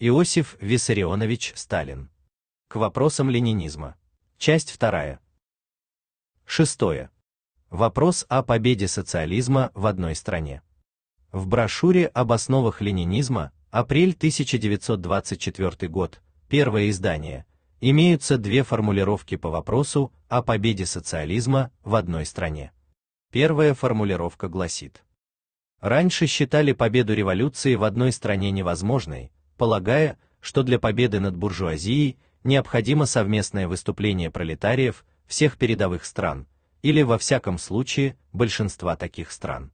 Иосиф Виссарионович Сталин. К вопросам ленинизма. Часть вторая. Шестое. Вопрос о победе социализма в одной стране. В брошюре об основах ленинизма, апрель 1924 год, первое издание, имеются две формулировки по вопросу о победе социализма в одной стране. Первая формулировка гласит. Раньше считали победу революции в одной стране невозможной, полагая, что для победы над буржуазией необходимо совместное выступление пролетариев всех передовых стран, или во всяком случае большинства таких стран.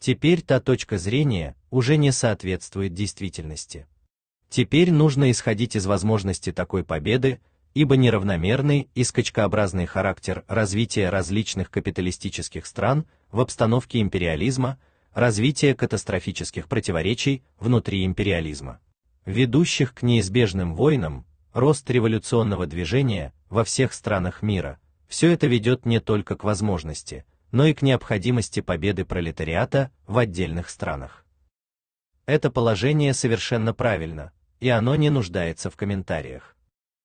Теперь та точка зрения уже не соответствует действительности. Теперь нужно исходить из возможности такой победы, ибо неравномерный и скачкообразный характер развития различных капиталистических стран в обстановке империализма, развитие катастрофических противоречий внутри империализма ведущих к неизбежным войнам, рост революционного движения во всех странах мира, все это ведет не только к возможности, но и к необходимости победы пролетариата в отдельных странах. Это положение совершенно правильно, и оно не нуждается в комментариях.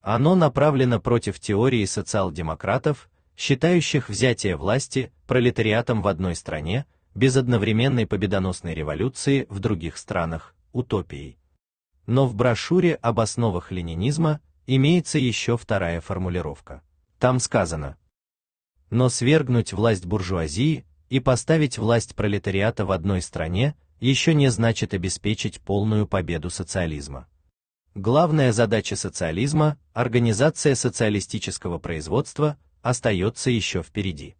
Оно направлено против теории социал-демократов, считающих взятие власти пролетариатом в одной стране без одновременной победоносной революции в других странах утопией но в брошюре об основах ленинизма имеется еще вторая формулировка. Там сказано, но свергнуть власть буржуазии и поставить власть пролетариата в одной стране еще не значит обеспечить полную победу социализма. Главная задача социализма, организация социалистического производства, остается еще впереди.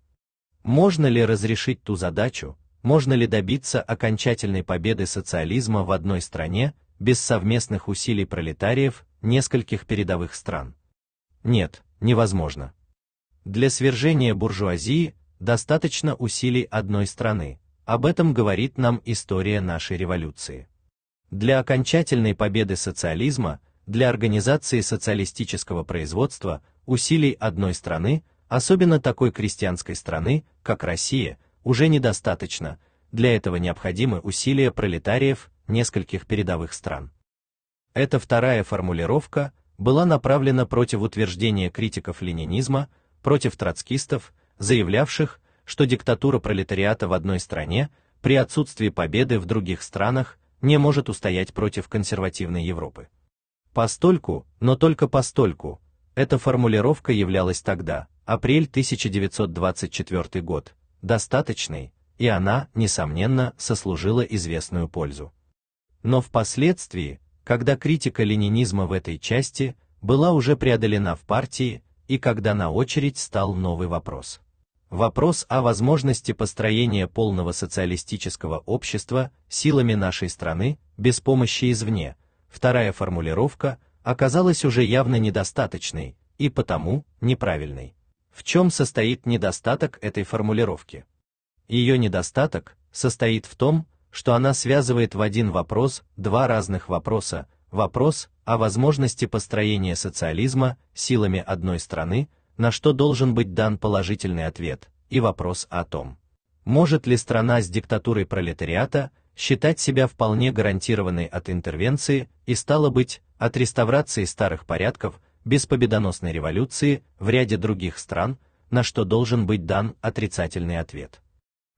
Можно ли разрешить ту задачу, можно ли добиться окончательной победы социализма в одной стране, без совместных усилий пролетариев нескольких передовых стран. Нет, невозможно. Для свержения буржуазии достаточно усилий одной страны, об этом говорит нам история нашей революции. Для окончательной победы социализма, для организации социалистического производства усилий одной страны, особенно такой крестьянской страны, как Россия, уже недостаточно, для этого необходимы усилия пролетариев нескольких передовых стран. Эта вторая формулировка была направлена против утверждения критиков ленинизма, против троцкистов, заявлявших, что диктатура пролетариата в одной стране при отсутствии победы в других странах не может устоять против консервативной Европы. Постольку, но только постольку, эта формулировка являлась тогда, апрель 1924 год, достаточной, и она, несомненно, сослужила известную пользу. Но впоследствии, когда критика ленинизма в этой части была уже преодолена в партии, и когда на очередь стал новый вопрос. Вопрос о возможности построения полного социалистического общества силами нашей страны, без помощи извне, вторая формулировка оказалась уже явно недостаточной и потому неправильной. В чем состоит недостаток этой формулировки? Ее недостаток состоит в том, что она связывает в один вопрос два разных вопроса: вопрос о возможности построения социализма силами одной страны, на что должен быть дан положительный ответ, и вопрос о том, может ли страна с диктатурой пролетариата считать себя вполне гарантированной от интервенции и стало быть от реставрации старых порядков без победоносной революции в ряде других стран, на что должен быть дан отрицательный ответ.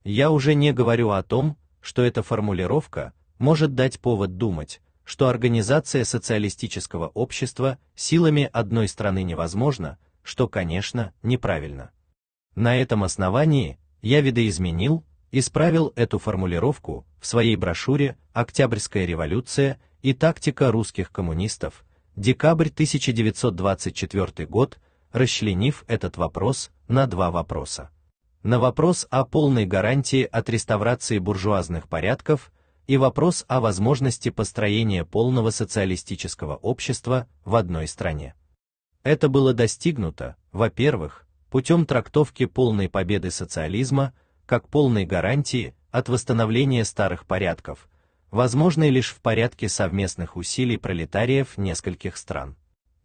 Я уже не говорю о том, что эта формулировка может дать повод думать, что организация социалистического общества силами одной страны невозможна, что, конечно, неправильно. На этом основании я видоизменил, исправил эту формулировку в своей брошюре «Октябрьская революция и тактика русских коммунистов», декабрь 1924 год, расчленив этот вопрос на два вопроса на вопрос о полной гарантии от реставрации буржуазных порядков и вопрос о возможности построения полного социалистического общества в одной стране. Это было достигнуто, во-первых, путем трактовки полной победы социализма как полной гарантии от восстановления старых порядков, возможной лишь в порядке совместных усилий пролетариев нескольких стран.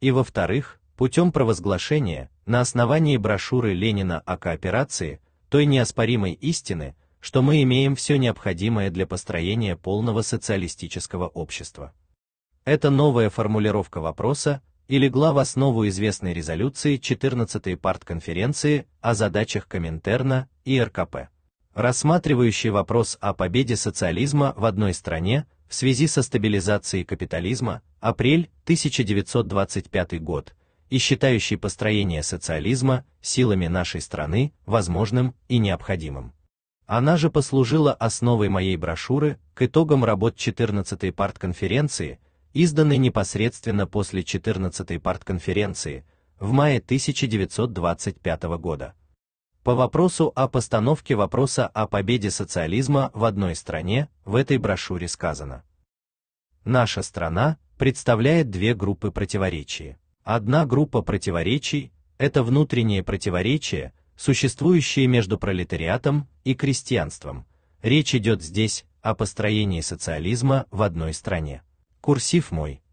И во-вторых, путем провозглашения на основании брошюры Ленина о кооперации той неоспоримой истины, что мы имеем все необходимое для построения полного социалистического общества. Это новая формулировка вопроса и легла в основу известной резолюции 14-й партконференции о задачах Коминтерна и РКП, рассматривающей вопрос о победе социализма в одной стране в связи со стабилизацией капитализма, апрель 1925 год, и считающий построение социализма силами нашей страны возможным и необходимым. Она же послужила основой моей брошюры к итогам работ 14-й партконференции, изданной непосредственно после 14-й партконференции в мае 1925 года. По вопросу о постановке вопроса о победе социализма в одной стране в этой брошюре сказано. Наша страна представляет две группы противоречий. Одна группа противоречий – это внутренние противоречия, существующие между пролетариатом и крестьянством. Речь идет здесь о построении социализма в одной стране. Курсив мой.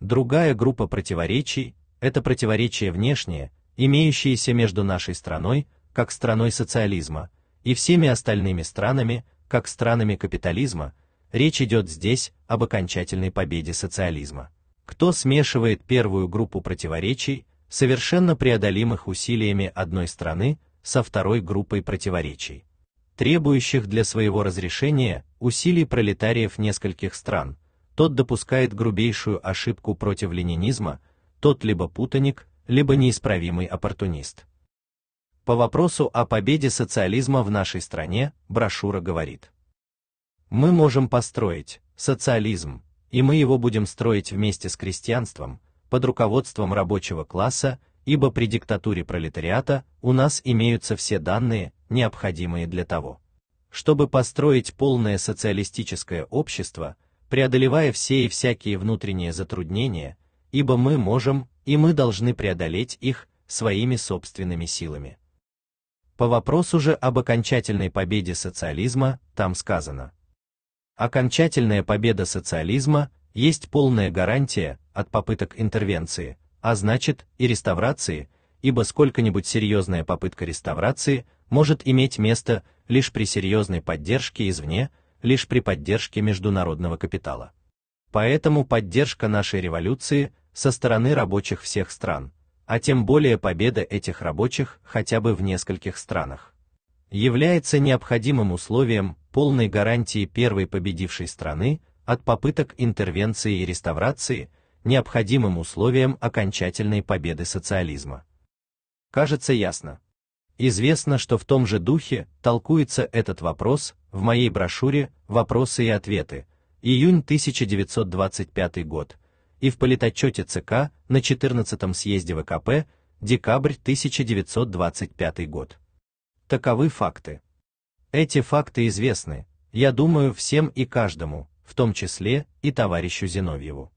Другая группа противоречий – это противоречия внешние, имеющиеся между нашей страной, как страной социализма, и всеми остальными странами, как странами капитализма, речь идет здесь об окончательной победе социализма кто смешивает первую группу противоречий, совершенно преодолимых усилиями одной страны, со второй группой противоречий, требующих для своего разрешения усилий пролетариев нескольких стран, тот допускает грубейшую ошибку против ленинизма, тот либо путаник, либо неисправимый оппортунист. По вопросу о победе социализма в нашей стране брошюра говорит. Мы можем построить социализм, и мы его будем строить вместе с крестьянством, под руководством рабочего класса, ибо при диктатуре пролетариата у нас имеются все данные, необходимые для того, чтобы построить полное социалистическое общество, преодолевая все и всякие внутренние затруднения, ибо мы можем и мы должны преодолеть их своими собственными силами. По вопросу же об окончательной победе социализма там сказано – Окончательная победа социализма есть полная гарантия от попыток интервенции, а значит и реставрации, ибо сколько-нибудь серьезная попытка реставрации может иметь место лишь при серьезной поддержке извне, лишь при поддержке международного капитала. Поэтому поддержка нашей революции со стороны рабочих всех стран, а тем более победа этих рабочих хотя бы в нескольких странах является необходимым условием полной гарантии первой победившей страны от попыток интервенции и реставрации, необходимым условием окончательной победы социализма. Кажется ясно. Известно, что в том же духе толкуется этот вопрос в моей брошюре «Вопросы и ответы», июнь 1925 год, и в политотчете ЦК на 14 съезде ВКП, декабрь 1925 год. Таковы факты. Эти факты известны, я думаю, всем и каждому, в том числе и товарищу Зиновьеву.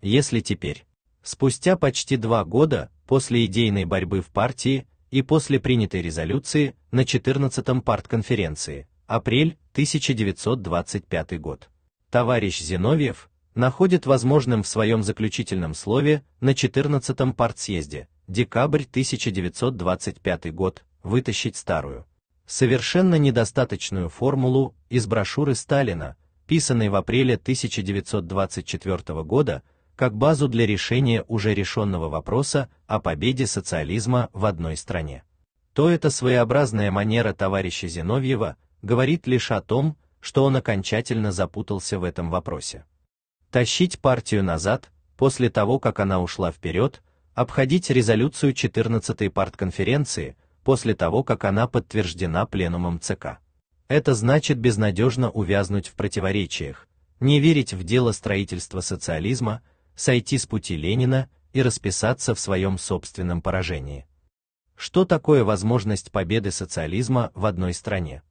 Если теперь, спустя почти два года после идейной борьбы в партии и после принятой резолюции на 14-м партконференции, апрель 1925 год, товарищ Зиновьев находит возможным в своем заключительном слове на 14-м партсъезде, декабрь 1925 год, вытащить старую, совершенно недостаточную формулу из брошюры Сталина, писанной в апреле 1924 года, как базу для решения уже решенного вопроса о победе социализма в одной стране. То это своеобразная манера товарища Зиновьева говорит лишь о том, что он окончательно запутался в этом вопросе. Тащить партию назад, после того, как она ушла вперед, обходить резолюцию 14-й партконференции, после того, как она подтверждена пленумом ЦК. Это значит безнадежно увязнуть в противоречиях, не верить в дело строительства социализма, сойти с пути Ленина и расписаться в своем собственном поражении. Что такое возможность победы социализма в одной стране?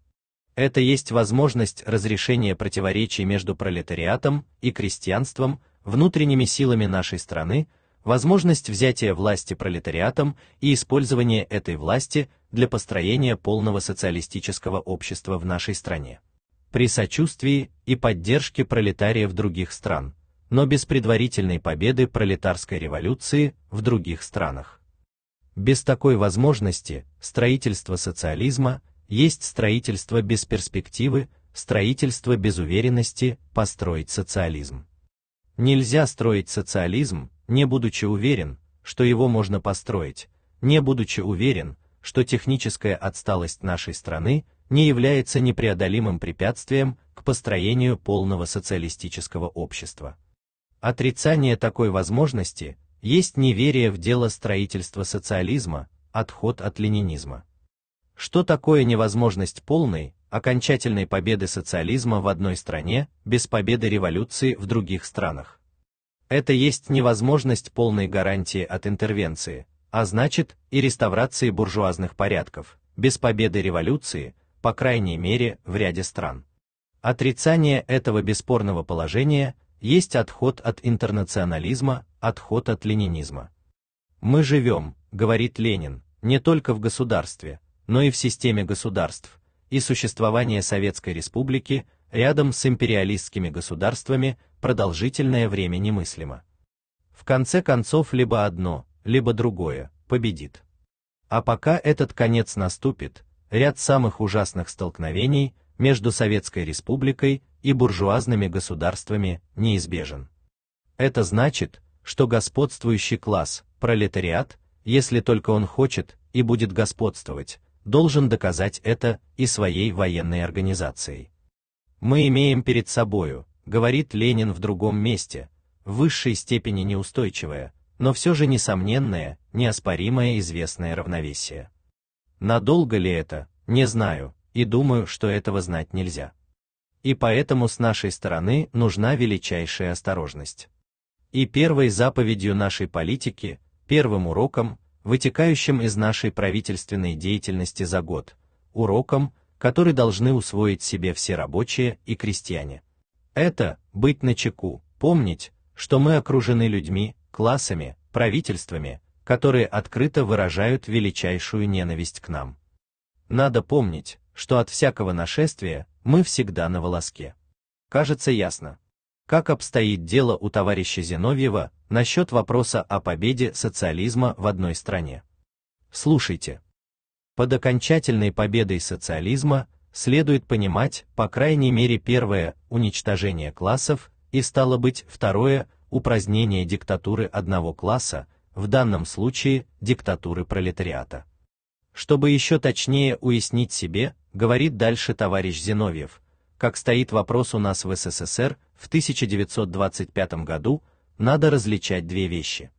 Это есть возможность разрешения противоречий между пролетариатом и крестьянством, внутренними силами нашей страны, возможность взятия власти пролетариатом и использование этой власти для построения полного социалистического общества в нашей стране. При сочувствии и поддержке пролетариев других стран, но без предварительной победы пролетарской революции в других странах. Без такой возможности строительство социализма есть строительство без перспективы, строительство без уверенности построить социализм. Нельзя строить социализм, не будучи уверен, что его можно построить, не будучи уверен, что техническая отсталость нашей страны не является непреодолимым препятствием к построению полного социалистического общества. Отрицание такой возможности есть неверие в дело строительства социализма, отход от ленинизма. Что такое невозможность полной, окончательной победы социализма в одной стране без победы революции в других странах? Это есть невозможность полной гарантии от интервенции, а значит, и реставрации буржуазных порядков, без победы революции, по крайней мере, в ряде стран. Отрицание этого бесспорного положения есть отход от интернационализма, отход от ленинизма. Мы живем, говорит Ленин, не только в государстве, но и в системе государств, и существование Советской Республики рядом с империалистскими государствами продолжительное время немыслимо. В конце концов либо одно, либо другое победит. А пока этот конец наступит, ряд самых ужасных столкновений между Советской республикой и буржуазными государствами неизбежен. Это значит, что господствующий класс, пролетариат, если только он хочет и будет господствовать, должен доказать это и своей военной организацией. Мы имеем перед собою, говорит Ленин в другом месте, в высшей степени неустойчивое, но все же несомненное, неоспоримое известное равновесие. Надолго ли это, не знаю, и думаю, что этого знать нельзя. И поэтому с нашей стороны нужна величайшая осторожность. И первой заповедью нашей политики, первым уроком, вытекающим из нашей правительственной деятельности за год, уроком, который должны усвоить себе все рабочие и крестьяне. Это быть начеку, помнить, что мы окружены людьми, классами, правительствами, которые открыто выражают величайшую ненависть к нам. Надо помнить, что от всякого нашествия мы всегда на волоске. Кажется ясно, как обстоит дело у товарища Зиновьева насчет вопроса о победе социализма в одной стране. Слушайте, под окончательной победой социализма следует понимать, по крайней мере, первое уничтожение классов и стало быть второе упразднение диктатуры одного класса, в данном случае диктатуры пролетариата. Чтобы еще точнее уяснить себе, говорит дальше товарищ Зиновьев, как стоит вопрос у нас в СССР в 1925 году, надо различать две вещи.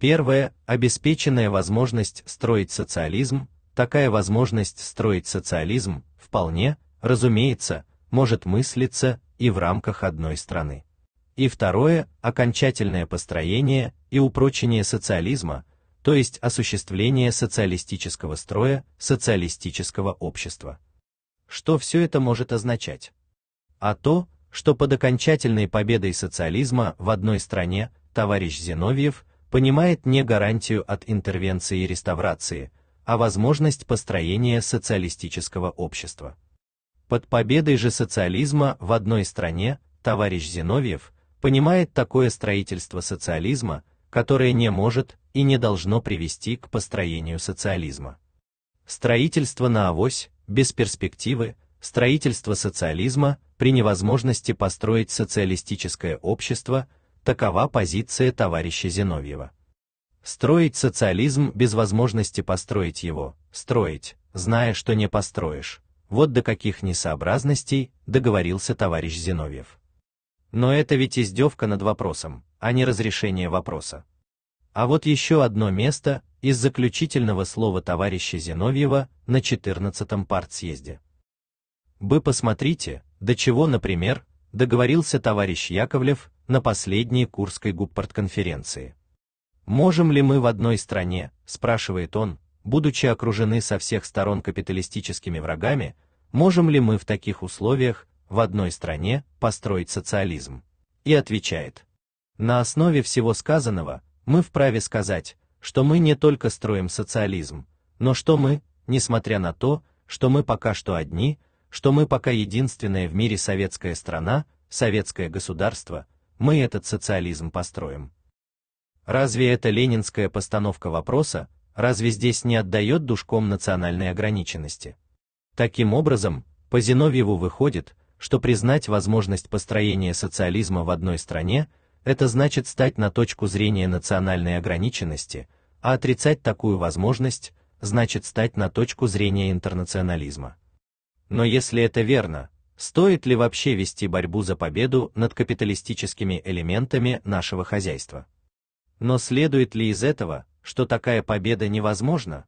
Первое обеспеченная возможность строить социализм, такая возможность строить социализм вполне, разумеется, может мыслиться и в рамках одной страны. И второе окончательное построение и упрочение социализма, то есть осуществление социалистического строя, социалистического общества. Что все это может означать? А то, что под окончательной победой социализма в одной стране товарищ Зиновьев понимает не гарантию от интервенции и реставрации, а возможность построения социалистического общества. Под победой же социализма в одной стране товарищ Зиновьев понимает такое строительство социализма, которое не может и не должно привести к построению социализма. Строительство на авось, без перспективы, строительство социализма при невозможности построить социалистическое общество – такова позиция товарища Зиновьева. Строить социализм без возможности построить его, строить, зная, что не построишь. Вот до каких несообразностей договорился товарищ Зиновьев. Но это ведь издевка над вопросом, а не разрешение вопроса. А вот еще одно место из заключительного слова товарища Зиновьева на 14-м партсъезде. Вы посмотрите, до чего, например, договорился товарищ Яковлев на последней Курской губпортконференции. Можем ли мы в одной стране, спрашивает он, будучи окружены со всех сторон капиталистическими врагами, можем ли мы в таких условиях в одной стране построить социализм? И отвечает: На основе всего сказанного мы вправе сказать, что мы не только строим социализм, но что мы, несмотря на то, что мы пока что одни, что мы пока единственная в мире советская страна, советское государство, мы этот социализм построим. Разве это ленинская постановка вопроса, разве здесь не отдает душком национальной ограниченности? Таким образом, по Зиновьеву выходит, что признать возможность построения социализма в одной стране – это значит стать на точку зрения национальной ограниченности, а отрицать такую возможность – значит стать на точку зрения интернационализма. Но если это верно, стоит ли вообще вести борьбу за победу над капиталистическими элементами нашего хозяйства? Но следует ли из этого, что такая победа невозможна?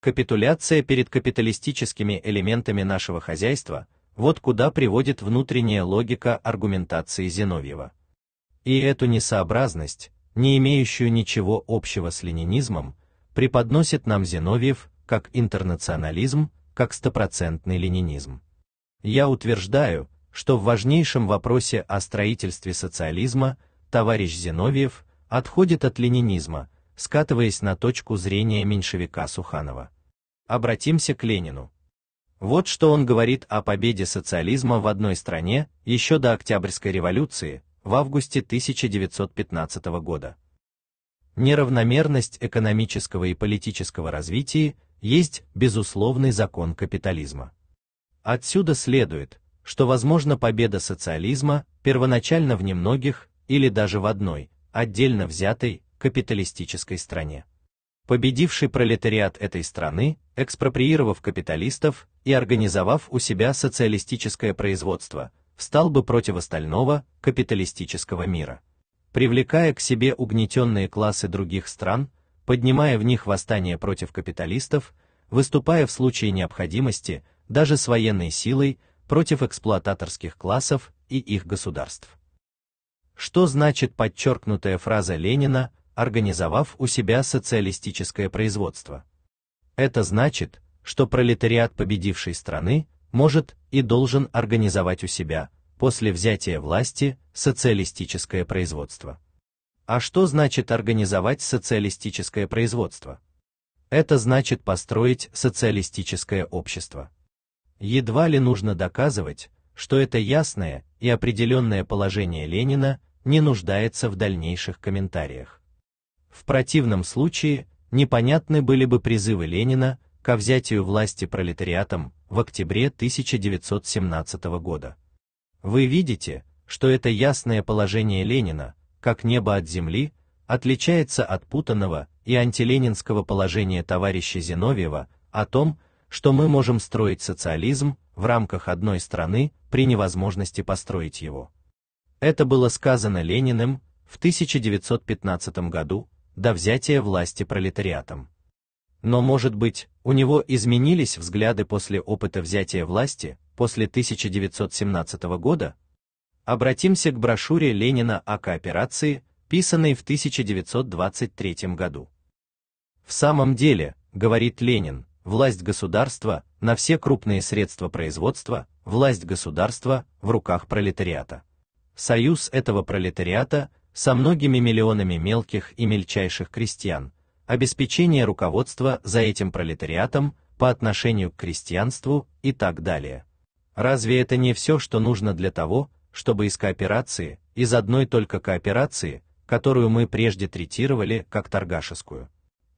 Капитуляция перед капиталистическими элементами нашего хозяйства – вот куда приводит внутренняя логика аргументации Зиновьева. И эту несообразность, не имеющую ничего общего с ленинизмом, преподносит нам Зиновьев как интернационализм, как стопроцентный ленинизм. Я утверждаю, что в важнейшем вопросе о строительстве социализма товарищ Зиновьев – отходит от ленинизма, скатываясь на точку зрения меньшевика Суханова. Обратимся к Ленину. Вот что он говорит о победе социализма в одной стране еще до Октябрьской революции в августе 1915 года. Неравномерность экономического и политического развития есть безусловный закон капитализма. Отсюда следует, что возможна победа социализма первоначально в немногих или даже в одной, отдельно взятой, капиталистической стране. Победивший пролетариат этой страны, экспроприировав капиталистов и организовав у себя социалистическое производство, встал бы против остального капиталистического мира. Привлекая к себе угнетенные классы других стран, поднимая в них восстание против капиталистов, выступая в случае необходимости даже с военной силой против эксплуататорских классов и их государств что значит подчеркнутая фраза Ленина «организовав у себя социалистическое производство». Это значит, что пролетариат победившей страны может и должен организовать у себя, после взятия власти, социалистическое производство. А что значит организовать социалистическое производство? Это значит построить социалистическое общество. Едва ли нужно доказывать, что это ясное и определенное положение Ленина не нуждается в дальнейших комментариях. В противном случае непонятны были бы призывы Ленина ко взятию власти пролетариатом в октябре 1917 года. Вы видите, что это ясное положение Ленина, как небо от земли, отличается от путанного и антиленинского положения товарища Зиновьева о том, что мы можем строить социализм в рамках одной страны при невозможности построить его. Это было сказано Лениным в 1915 году до взятия власти пролетариатом. Но, может быть, у него изменились взгляды после опыта взятия власти после 1917 года? Обратимся к брошюре Ленина о кооперации, писанной в 1923 году. В самом деле, говорит Ленин, власть государства на все крупные средства производства, власть государства в руках пролетариата союз этого пролетариата со многими миллионами мелких и мельчайших крестьян, обеспечение руководства за этим пролетариатом по отношению к крестьянству и так далее. Разве это не все, что нужно для того, чтобы из кооперации, из одной только кооперации, которую мы прежде третировали как торгашескую,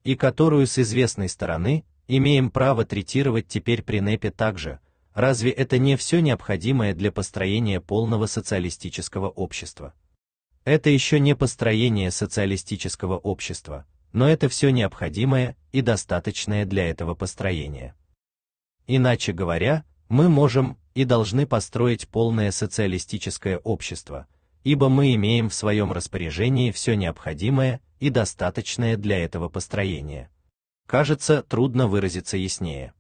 и которую с известной стороны имеем право третировать теперь при НЭПе также, Разве это не все необходимое для построения полного социалистического общества? Это еще не построение социалистического общества, но это все необходимое и достаточное для этого построения. Иначе говоря, мы можем и должны построить полное социалистическое общество, ибо мы имеем в своем распоряжении все необходимое и достаточное для этого построения. Кажется, трудно выразиться яснее.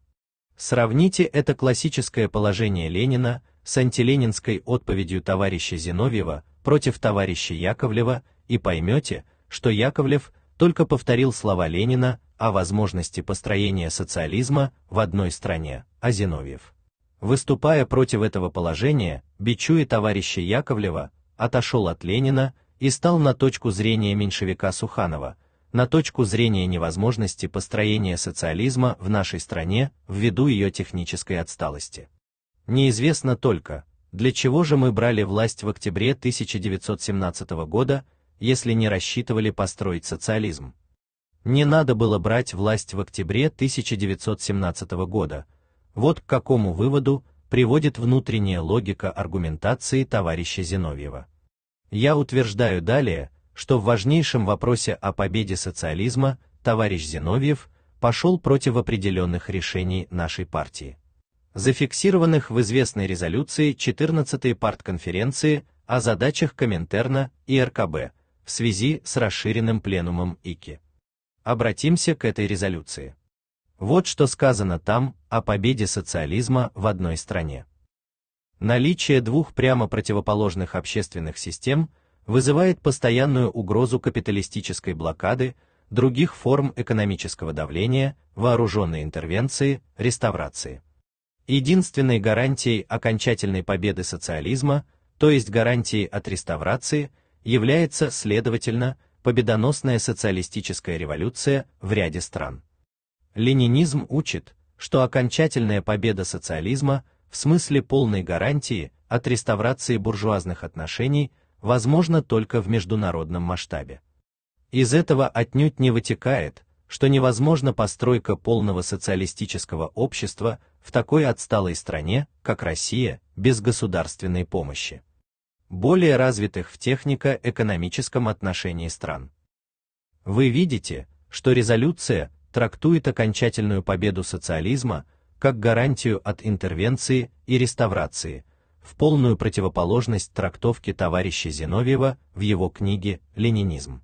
Сравните это классическое положение Ленина с антиленинской отповедью товарища Зиновьева против товарища Яковлева и поймете, что Яковлев только повторил слова Ленина о возможности построения социализма в одной стране, а Зиновьев, выступая против этого положения, бичуя товарища Яковлева, отошел от Ленина и стал на точку зрения меньшевика Суханова, на точку зрения невозможности построения социализма в нашей стране ввиду ее технической отсталости. Неизвестно только, для чего же мы брали власть в октябре 1917 года, если не рассчитывали построить социализм. Не надо было брать власть в октябре 1917 года. Вот к какому выводу приводит внутренняя логика аргументации товарища Зиновьева. Я утверждаю далее, что в важнейшем вопросе о победе социализма товарищ Зиновьев пошел против определенных решений нашей партии, зафиксированных в известной резолюции 14-й партконференции о задачах Коминтерна и РКБ в связи с расширенным пленумом ИКИ. Обратимся к этой резолюции. Вот что сказано там о победе социализма в одной стране. Наличие двух прямо противоположных общественных систем – вызывает постоянную угрозу капиталистической блокады, других форм экономического давления, вооруженной интервенции, реставрации. Единственной гарантией окончательной победы социализма, то есть гарантией от реставрации, является, следовательно, победоносная социалистическая революция в ряде стран. Ленинизм учит, что окончательная победа социализма в смысле полной гарантии от реставрации буржуазных отношений – возможно только в международном масштабе. Из этого отнюдь не вытекает, что невозможно постройка полного социалистического общества в такой отсталой стране, как Россия, без государственной помощи. Более развитых в технико-экономическом отношении стран. Вы видите, что резолюция трактует окончательную победу социализма как гарантию от интервенции и реставрации – в полную противоположность трактовке товарища Зиновьева в его книге «Ленинизм».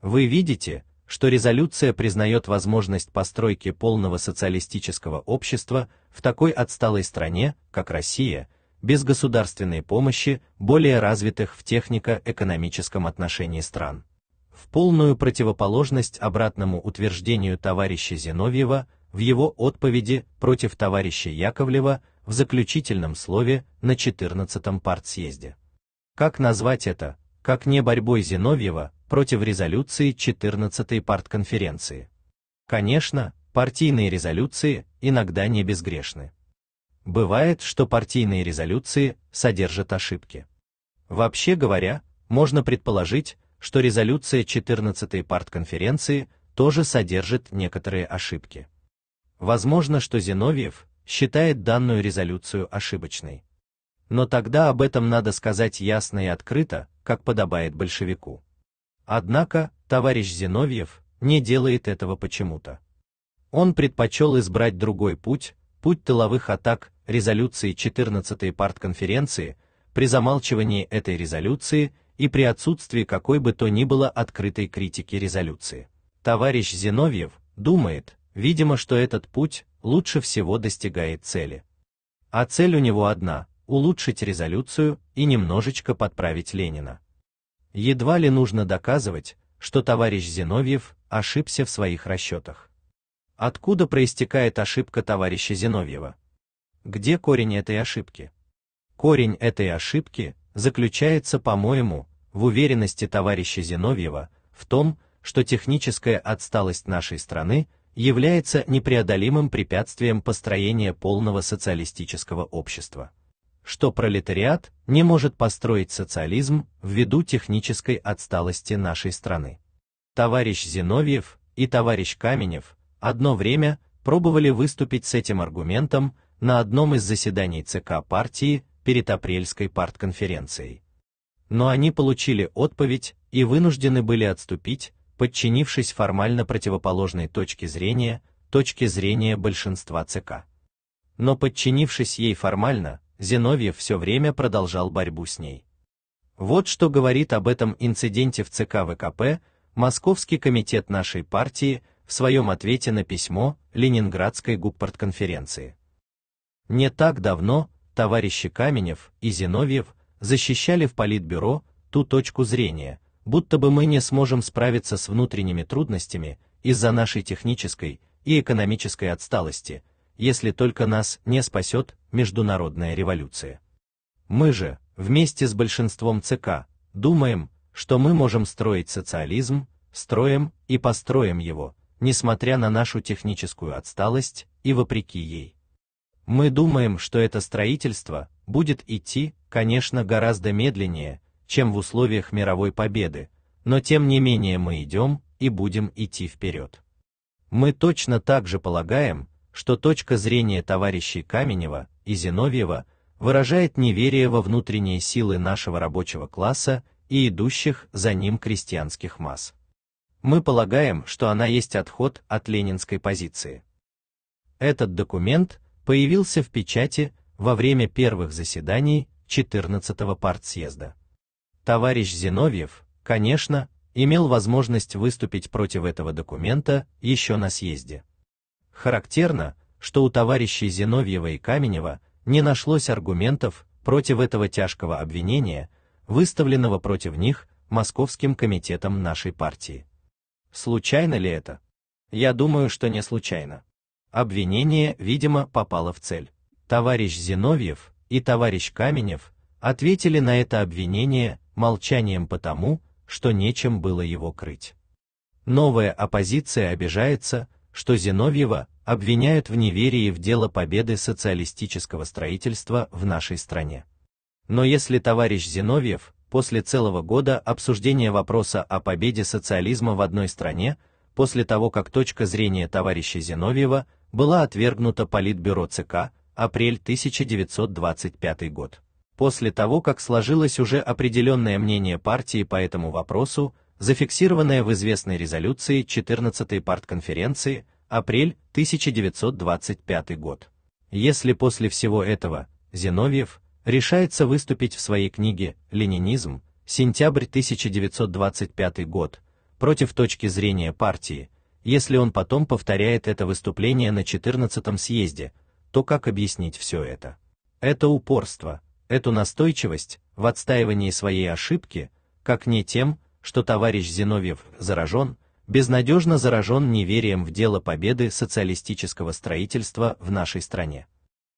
Вы видите, что резолюция признает возможность постройки полного социалистического общества в такой отсталой стране, как Россия, без государственной помощи более развитых в технико-экономическом отношении стран. В полную противоположность обратному утверждению товарища Зиновьева в его отповеди против товарища Яковлева в заключительном слове на 14-м партсъезде. Как назвать это, как не борьбой Зиновьева против резолюции 14-й партконференции? Конечно, партийные резолюции иногда не безгрешны. Бывает, что партийные резолюции содержат ошибки. Вообще говоря, можно предположить, что резолюция 14-й партконференции тоже содержит некоторые ошибки. Возможно, что Зиновьев считает данную резолюцию ошибочной. Но тогда об этом надо сказать ясно и открыто, как подобает большевику. Однако, товарищ Зиновьев не делает этого почему-то. Он предпочел избрать другой путь, путь тыловых атак, резолюции 14-й партконференции, при замалчивании этой резолюции и при отсутствии какой бы то ни было открытой критики резолюции. Товарищ Зиновьев думает, видимо, что этот путь лучше всего достигает цели. А цель у него одна – улучшить резолюцию и немножечко подправить Ленина. Едва ли нужно доказывать, что товарищ Зиновьев ошибся в своих расчетах. Откуда проистекает ошибка товарища Зиновьева? Где корень этой ошибки? Корень этой ошибки заключается, по-моему, в уверенности товарища Зиновьева в том, что техническая отсталость нашей страны является непреодолимым препятствием построения полного социалистического общества, что пролетариат не может построить социализм ввиду технической отсталости нашей страны. Товарищ Зиновьев и товарищ Каменев одно время пробовали выступить с этим аргументом на одном из заседаний ЦК партии перед апрельской партконференцией. Но они получили отповедь и вынуждены были отступить, подчинившись формально противоположной точке зрения, точке зрения большинства ЦК. Но подчинившись ей формально, Зиновьев все время продолжал борьбу с ней. Вот что говорит об этом инциденте в ЦК ВКП Московский комитет нашей партии в своем ответе на письмо Ленинградской губпортконференции. Не так давно товарищи Каменев и Зиновьев защищали в Политбюро ту точку зрения, будто бы мы не сможем справиться с внутренними трудностями из-за нашей технической и экономической отсталости, если только нас не спасет международная революция. Мы же, вместе с большинством ЦК, думаем, что мы можем строить социализм, строим и построим его, несмотря на нашу техническую отсталость и вопреки ей. Мы думаем, что это строительство будет идти, конечно, гораздо медленнее, чем в условиях мировой победы, но тем не менее мы идем и будем идти вперед. Мы точно так же полагаем, что точка зрения товарищей Каменева и Зиновьева выражает неверие во внутренние силы нашего рабочего класса и идущих за ним крестьянских масс. Мы полагаем, что она есть отход от ленинской позиции. Этот документ появился в печати во время первых заседаний 14-го партсъезда. Товарищ Зиновьев, конечно, имел возможность выступить против этого документа еще на съезде. Характерно, что у товарищей Зиновьева и Каменева не нашлось аргументов против этого тяжкого обвинения, выставленного против них Московским комитетом нашей партии. Случайно ли это? Я думаю, что не случайно. Обвинение, видимо, попало в цель. Товарищ Зиновьев и товарищ Каменев ответили на это обвинение молчанием потому, что нечем было его крыть. Новая оппозиция обижается, что Зиновьева обвиняют в неверии в дело победы социалистического строительства в нашей стране. Но если товарищ Зиновьев после целого года обсуждения вопроса о победе социализма в одной стране, после того как точка зрения товарища Зиновьева была отвергнута Политбюро ЦК, апрель 1925 год. После того, как сложилось уже определенное мнение партии по этому вопросу, зафиксированное в известной резолюции 14-й партконференции, апрель 1925 год. Если после всего этого Зиновьев решается выступить в своей книге «Ленинизм. Сентябрь 1925 год» против точки зрения партии, если он потом повторяет это выступление на 14-м съезде, то как объяснить все это? Это упорство, эту настойчивость в отстаивании своей ошибки, как не тем, что товарищ Зиновьев заражен, безнадежно заражен неверием в дело победы социалистического строительства в нашей стране.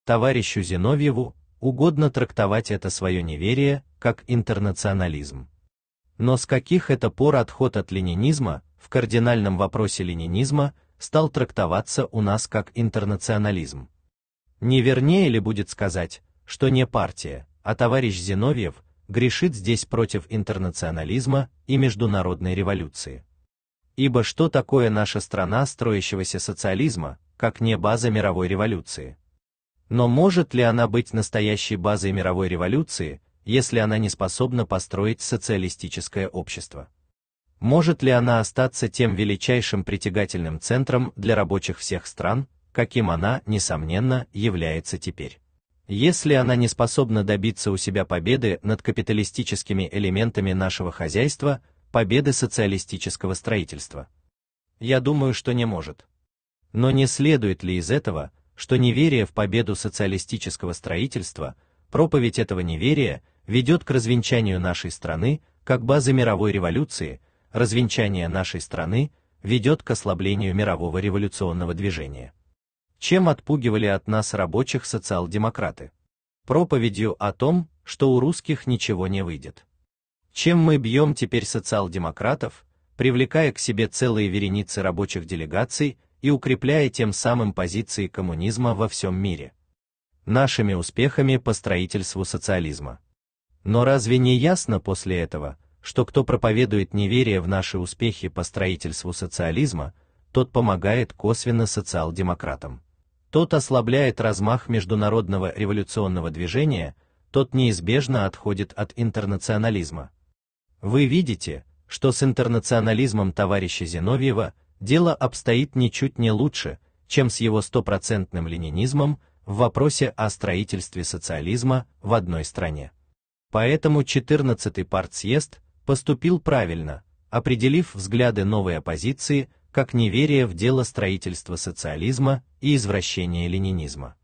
Товарищу Зиновьеву угодно трактовать это свое неверие как интернационализм. Но с каких это пор отход от ленинизма в кардинальном вопросе ленинизма стал трактоваться у нас как интернационализм? Не вернее ли будет сказать, что не партия, а товарищ Зиновьев грешит здесь против интернационализма и международной революции. Ибо что такое наша страна строящегося социализма, как не база мировой революции? Но может ли она быть настоящей базой мировой революции, если она не способна построить социалистическое общество? Может ли она остаться тем величайшим притягательным центром для рабочих всех стран, каким она, несомненно, является теперь? Если она не способна добиться у себя победы над капиталистическими элементами нашего хозяйства, победы социалистического строительства. Я думаю, что не может. Но не следует ли из этого, что неверие в победу социалистического строительства, проповедь этого неверия ведет к развенчанию нашей страны как базы мировой революции, развенчание нашей страны ведет к ослаблению мирового революционного движения чем отпугивали от нас рабочих социал-демократы. Проповедью о том, что у русских ничего не выйдет. Чем мы бьем теперь социал-демократов, привлекая к себе целые вереницы рабочих делегаций и укрепляя тем самым позиции коммунизма во всем мире? Нашими успехами по строительству социализма. Но разве не ясно после этого, что кто проповедует неверие в наши успехи по строительству социализма, тот помогает косвенно социал-демократам? тот ослабляет размах международного революционного движения, тот неизбежно отходит от интернационализма. Вы видите, что с интернационализмом товарища Зиновьева дело обстоит ничуть не лучше, чем с его стопроцентным ленинизмом в вопросе о строительстве социализма в одной стране. Поэтому 14-й партсъезд поступил правильно, определив взгляды новой оппозиции как неверие в дело строительства социализма и извращение ленинизма.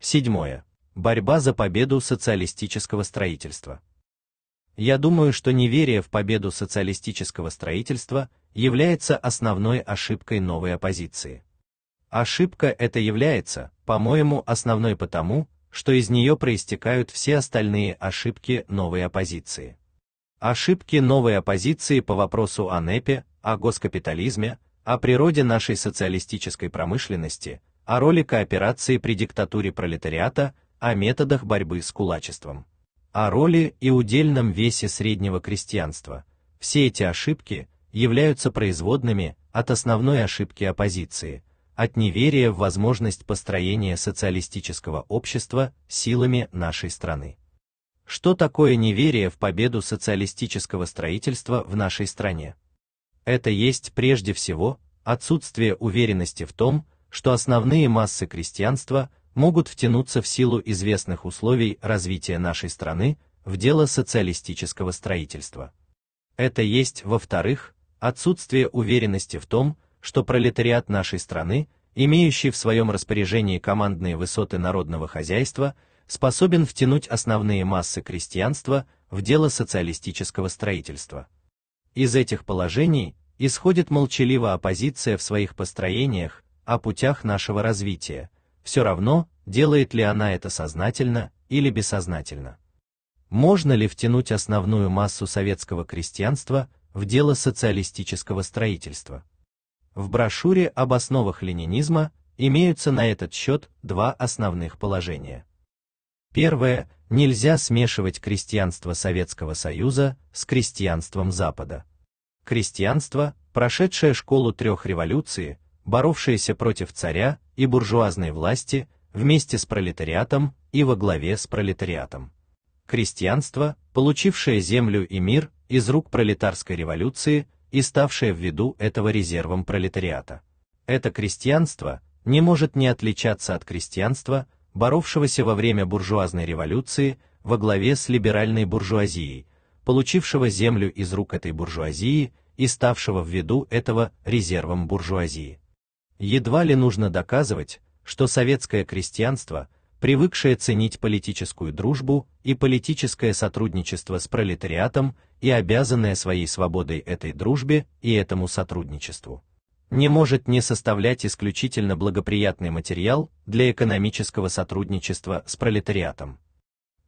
Седьмое. Борьба за победу социалистического строительства. Я думаю, что неверие в победу социалистического строительства является основной ошибкой новой оппозиции. Ошибка эта является, по-моему, основной потому, что из нее проистекают все остальные ошибки новой оппозиции. Ошибки новой оппозиции по вопросу о НЭПе, о госкапитализме, о природе нашей социалистической промышленности, о роли кооперации при диктатуре пролетариата, о методах борьбы с кулачеством, о роли и удельном весе среднего крестьянства. Все эти ошибки являются производными от основной ошибки оппозиции, от неверия в возможность построения социалистического общества силами нашей страны. Что такое неверие в победу социалистического строительства в нашей стране? это есть прежде всего отсутствие уверенности в том, что основные массы крестьянства могут втянуться в силу известных условий развития нашей страны в дело социалистического строительства. Это есть, во-вторых, отсутствие уверенности в том, что пролетариат нашей страны, имеющий в своем распоряжении командные высоты народного хозяйства, способен втянуть основные массы крестьянства в дело социалистического строительства. Из этих положений исходит молчаливая оппозиция в своих построениях о путях нашего развития, все равно, делает ли она это сознательно или бессознательно. Можно ли втянуть основную массу советского крестьянства в дело социалистического строительства? В брошюре об основах ленинизма имеются на этот счет два основных положения. Первое Нельзя смешивать крестьянство Советского Союза с крестьянством Запада. Крестьянство, прошедшее школу трех революций, боровшееся против царя и буржуазной власти вместе с пролетариатом и во главе с пролетариатом. Крестьянство, получившее землю и мир из рук пролетарской революции и ставшее в виду этого резервом пролетариата. Это крестьянство не может не отличаться от крестьянства, боровшегося во время буржуазной революции во главе с либеральной буржуазией, получившего землю из рук этой буржуазии и ставшего в виду этого резервом буржуазии. Едва ли нужно доказывать, что советское крестьянство, привыкшее ценить политическую дружбу и политическое сотрудничество с пролетариатом и обязанное своей свободой этой дружбе и этому сотрудничеству, не может не составлять исключительно благоприятный материал для экономического сотрудничества с пролетариатом.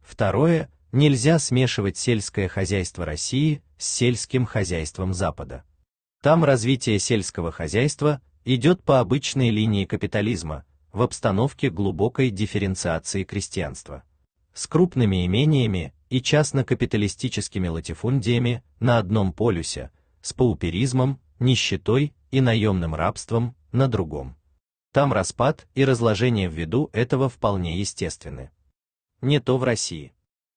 Второе, нельзя смешивать сельское хозяйство России с сельским хозяйством Запада. Там развитие сельского хозяйства идет по обычной линии капитализма, в обстановке глубокой дифференциации крестьянства. С крупными имениями и частно-капиталистическими латифундиями на одном полюсе, с пауперизмом, нищетой и наемным рабством на другом. Там распад и разложение ввиду этого вполне естественны. Не то в России.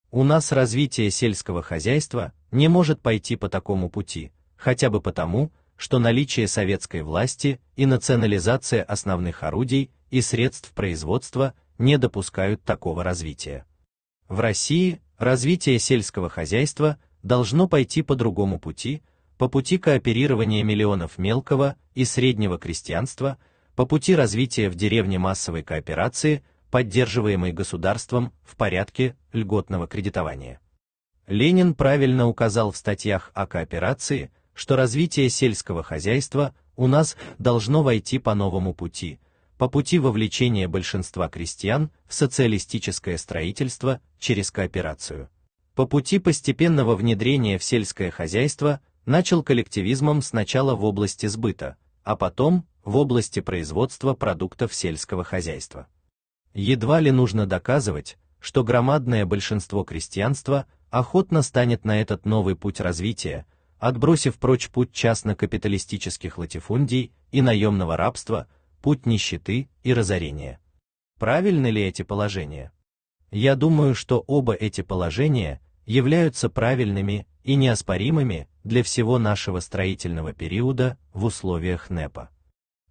У нас развитие сельского хозяйства не может пойти по такому пути, хотя бы потому, что наличие советской власти и национализация основных орудий и средств производства не допускают такого развития. В России развитие сельского хозяйства должно пойти по другому пути, по пути кооперирования миллионов мелкого и среднего крестьянства, по пути развития в деревне массовой кооперации, поддерживаемой государством в порядке льготного кредитования. Ленин правильно указал в статьях о кооперации, что развитие сельского хозяйства у нас должно войти по новому пути, по пути вовлечения большинства крестьян в социалистическое строительство через кооперацию, по пути постепенного внедрения в сельское хозяйство начал коллективизмом сначала в области сбыта, а потом в области производства продуктов сельского хозяйства. Едва ли нужно доказывать, что громадное большинство крестьянства охотно станет на этот новый путь развития, отбросив прочь путь частно-капиталистических латифундий и наемного рабства, путь нищеты и разорения. Правильны ли эти положения? Я думаю, что оба эти положения являются правильными и неоспоримыми для всего нашего строительного периода в условиях НЭПа.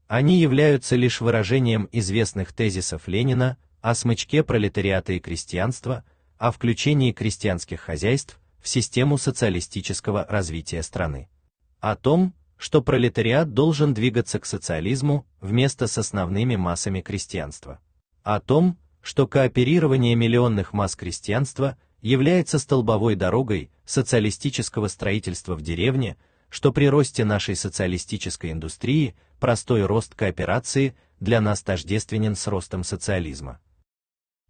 Они являются лишь выражением известных тезисов Ленина о смычке пролетариата и крестьянства, о включении крестьянских хозяйств в систему социалистического развития страны. О том, что пролетариат должен двигаться к социализму вместо с основными массами крестьянства. О том, что кооперирование миллионных масс крестьянства является столбовой дорогой социалистического строительства в деревне, что при росте нашей социалистической индустрии простой рост кооперации для нас тождественен с ростом социализма.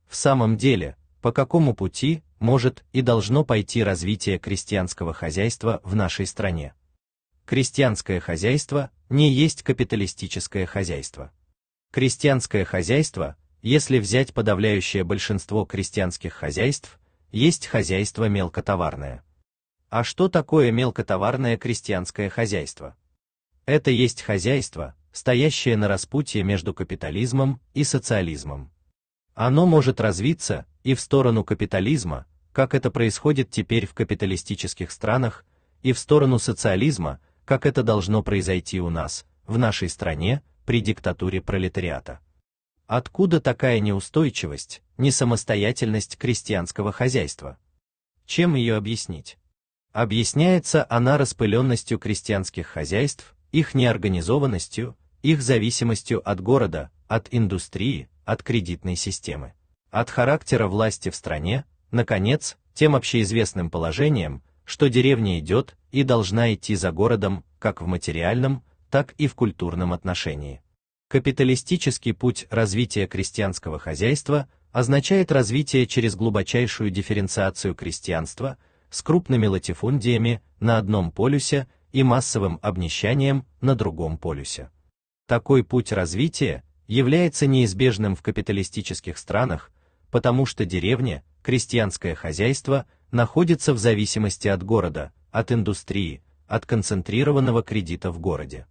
В самом деле, по какому пути может и должно пойти развитие крестьянского хозяйства в нашей стране? Крестьянское хозяйство не есть капиталистическое хозяйство. Крестьянское хозяйство, если взять подавляющее большинство крестьянских хозяйств, есть хозяйство мелкотоварное. А что такое мелкотоварное крестьянское хозяйство? Это есть хозяйство, стоящее на распутье между капитализмом и социализмом. Оно может развиться и в сторону капитализма, как это происходит теперь в капиталистических странах, и в сторону социализма, как это должно произойти у нас, в нашей стране, при диктатуре пролетариата. Откуда такая неустойчивость, несамостоятельность крестьянского хозяйства? Чем ее объяснить? Объясняется она распыленностью крестьянских хозяйств, их неорганизованностью, их зависимостью от города, от индустрии, от кредитной системы, от характера власти в стране, наконец, тем общеизвестным положением, что деревня идет и должна идти за городом, как в материальном, так и в культурном отношении. Капиталистический путь развития крестьянского хозяйства означает развитие через глубочайшую дифференциацию крестьянства с крупными латифундиями на одном полюсе и массовым обнищанием на другом полюсе. Такой путь развития является неизбежным в капиталистических странах, потому что деревня, крестьянское хозяйство находится в зависимости от города, от индустрии, от концентрированного кредита в городе,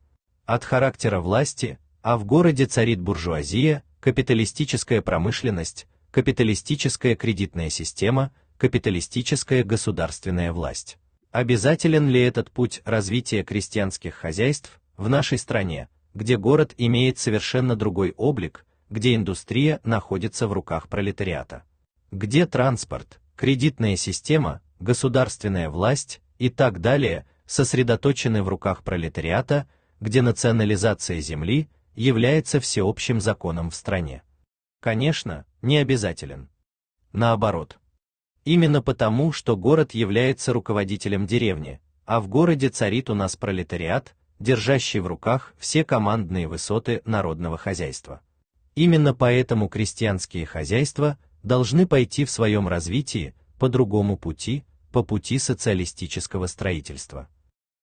от характера власти а в городе царит буржуазия, капиталистическая промышленность, капиталистическая кредитная система, капиталистическая государственная власть. Обязателен ли этот путь развития крестьянских хозяйств в нашей стране, где город имеет совершенно другой облик, где индустрия находится в руках пролетариата, где транспорт, кредитная система, государственная власть и так далее сосредоточены в руках пролетариата, где национализация земли, является всеобщим законом в стране. Конечно, не обязателен. Наоборот. Именно потому, что город является руководителем деревни, а в городе царит у нас пролетариат, держащий в руках все командные высоты народного хозяйства. Именно поэтому крестьянские хозяйства должны пойти в своем развитии по другому пути, по пути социалистического строительства.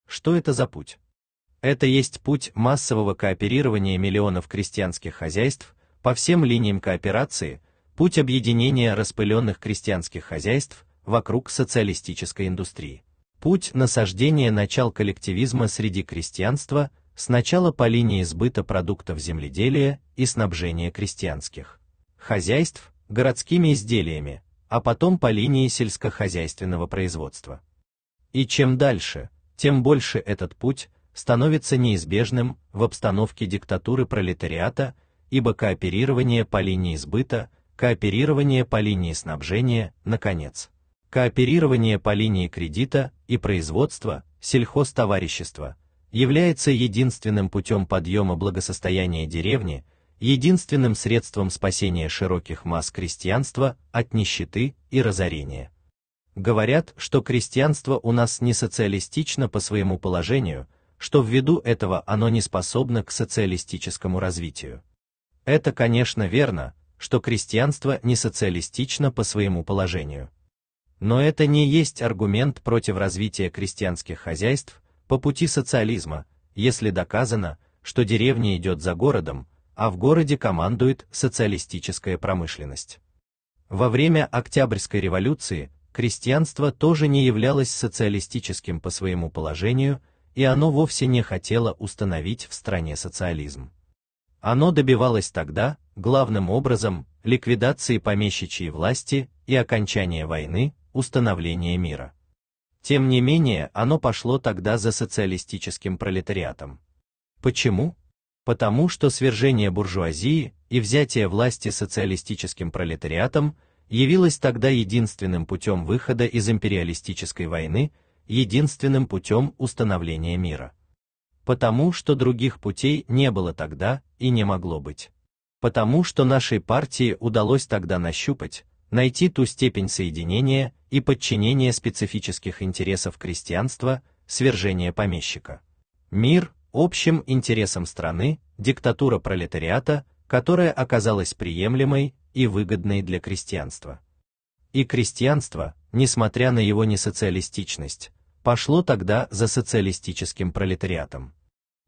Что это за путь? Это есть путь массового кооперирования миллионов крестьянских хозяйств по всем линиям кооперации, путь объединения распыленных крестьянских хозяйств вокруг социалистической индустрии. Путь насаждения начал коллективизма среди крестьянства сначала по линии сбыта продуктов земледелия и снабжения крестьянских хозяйств городскими изделиями, а потом по линии сельскохозяйственного производства. И чем дальше, тем больше этот путь становится неизбежным в обстановке диктатуры пролетариата, ибо кооперирование по линии сбыта, кооперирование по линии снабжения, наконец, кооперирование по линии кредита и производства, сельхозтоварищества является единственным путем подъема благосостояния деревни, единственным средством спасения широких масс крестьянства от нищеты и разорения. Говорят, что крестьянство у нас не социалистично по своему положению, что ввиду этого оно не способно к социалистическому развитию. Это, конечно, верно, что крестьянство не социалистично по своему положению. Но это не есть аргумент против развития крестьянских хозяйств по пути социализма, если доказано, что деревня идет за городом, а в городе командует социалистическая промышленность. Во время Октябрьской революции крестьянство тоже не являлось социалистическим по своему положению и оно вовсе не хотело установить в стране социализм. Оно добивалось тогда, главным образом, ликвидации помещичьей власти и окончания войны, установления мира. Тем не менее, оно пошло тогда за социалистическим пролетариатом. Почему? Потому что свержение буржуазии и взятие власти социалистическим пролетариатом явилось тогда единственным путем выхода из империалистической войны единственным путем установления мира. Потому что других путей не было тогда и не могло быть. Потому что нашей партии удалось тогда нащупать, найти ту степень соединения и подчинения специфических интересов крестьянства, свержения помещика. Мир общим интересам страны, диктатура пролетариата, которая оказалась приемлемой и выгодной для крестьянства. И крестьянство, несмотря на его несоциалистичность, пошло тогда за социалистическим пролетариатом.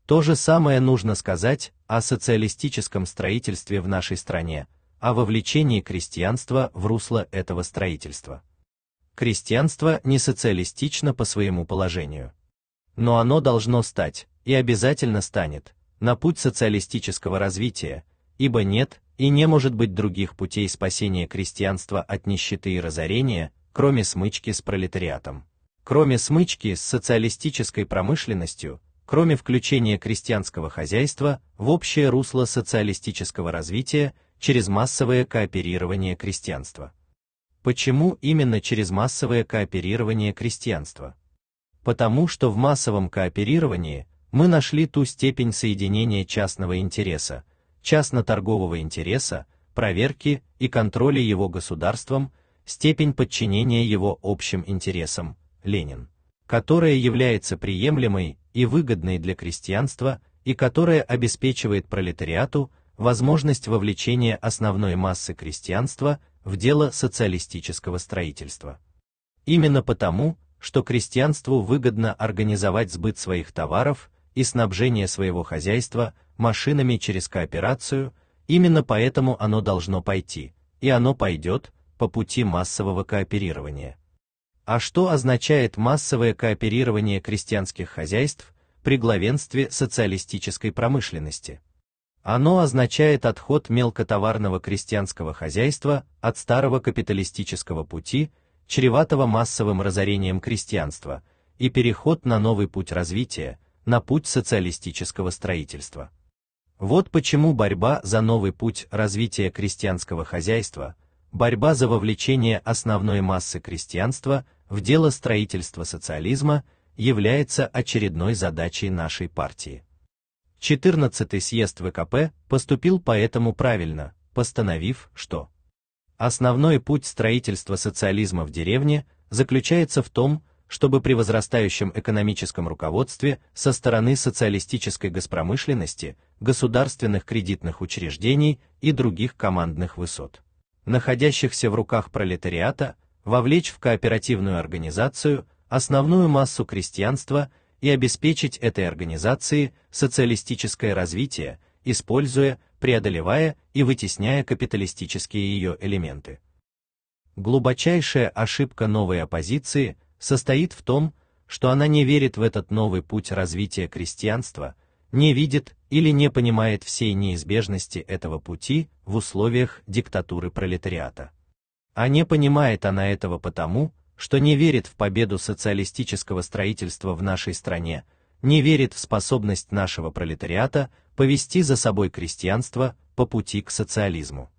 То же самое нужно сказать о социалистическом строительстве в нашей стране, о вовлечении крестьянства в русло этого строительства. Крестьянство не социалистично по своему положению. Но оно должно стать, и обязательно станет, на путь социалистического развития, ибо нет и не может быть других путей спасения крестьянства от нищеты и разорения, кроме смычки с пролетариатом, кроме смычки с социалистической промышленностью, кроме включения крестьянского хозяйства в общее русло социалистического развития через массовое кооперирование крестьянства. Почему именно через массовое кооперирование крестьянства? Потому что в массовом кооперировании мы нашли ту степень соединения частного интереса, частно-торгового интереса, проверки и контроля его государством, степень подчинения его общим интересам, Ленин, которая является приемлемой и выгодной для крестьянства и которая обеспечивает пролетариату возможность вовлечения основной массы крестьянства в дело социалистического строительства. Именно потому, что крестьянству выгодно организовать сбыт своих товаров и снабжение своего хозяйства машинами через кооперацию, именно поэтому оно должно пойти, и оно пойдет, по пути массового кооперирования. А что означает массовое кооперирование крестьянских хозяйств при главенстве социалистической промышленности? Оно означает отход мелкотоварного крестьянского хозяйства от старого капиталистического пути, чреватого массовым разорением крестьянства, и переход на новый путь развития, на путь социалистического строительства. Вот почему борьба за новый путь развития крестьянского хозяйства – борьба за вовлечение основной массы крестьянства в дело строительства социализма является очередной задачей нашей партии. 14-й съезд ВКП поступил поэтому правильно, постановив, что основной путь строительства социализма в деревне заключается в том, чтобы при возрастающем экономическом руководстве со стороны социалистической госпромышленности, государственных кредитных учреждений и других командных высот находящихся в руках пролетариата, вовлечь в кооперативную организацию основную массу крестьянства и обеспечить этой организации социалистическое развитие, используя, преодолевая и вытесняя капиталистические ее элементы. Глубочайшая ошибка новой оппозиции состоит в том, что она не верит в этот новый путь развития крестьянства, не видит или не понимает всей неизбежности этого пути в условиях диктатуры пролетариата. А не понимает она этого потому, что не верит в победу социалистического строительства в нашей стране, не верит в способность нашего пролетариата повести за собой крестьянство по пути к социализму.